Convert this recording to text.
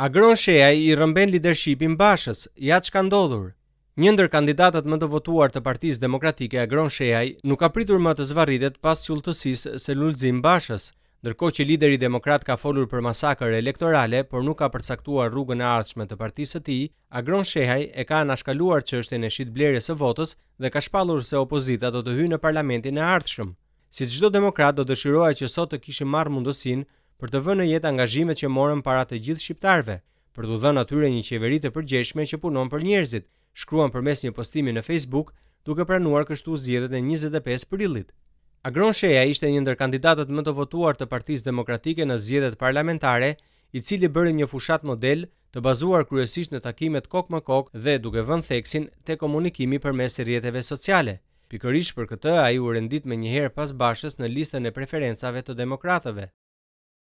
Agron Shea i rëmben lidershipin bashës, ja që ka ndodhur. Një ndër kandidatët më të votuar të partiz demokratike Agron Shea nuk ka pritur më të zvaridet pas sultësis se lullëzim bashës, ndërko që lideri demokrat ka folur për masakër elektorale, por nuk ka përcaktuar rrugën e ardhshme të partisë të ti, Agron Shehaj e ka nashkaluar që është e neshit blerës e votës dhe ka shpalur se opozita do të hy në parlamentin e ardhshëm. Si të gjdo demokrat do dëshiroja që sot të kishë marrë mundësin për të vënë në jetë angazhimet që morën para të gjithë shqiptarve, për të dhënë atyre një qeveri të përgjeshme që punon për njerëzit, shkruan përmes një postimi në Facebook, duke pranuar kështu zgjedhjet e 25 prillit. Agron Sheja ishte një ndër kandidatët më të votuar të Partisë Demokratike në zgjedhjet parlamentare, i cili bëri një fushat model të bazuar kryesisht në takimet kokë më kokë dhe duke vënë theksin te komunikimi përmes rrjeteve sociale. Pikërisht për këtë ai u rendit më njëherë pas bashës në listën e preferencave të demokratëve.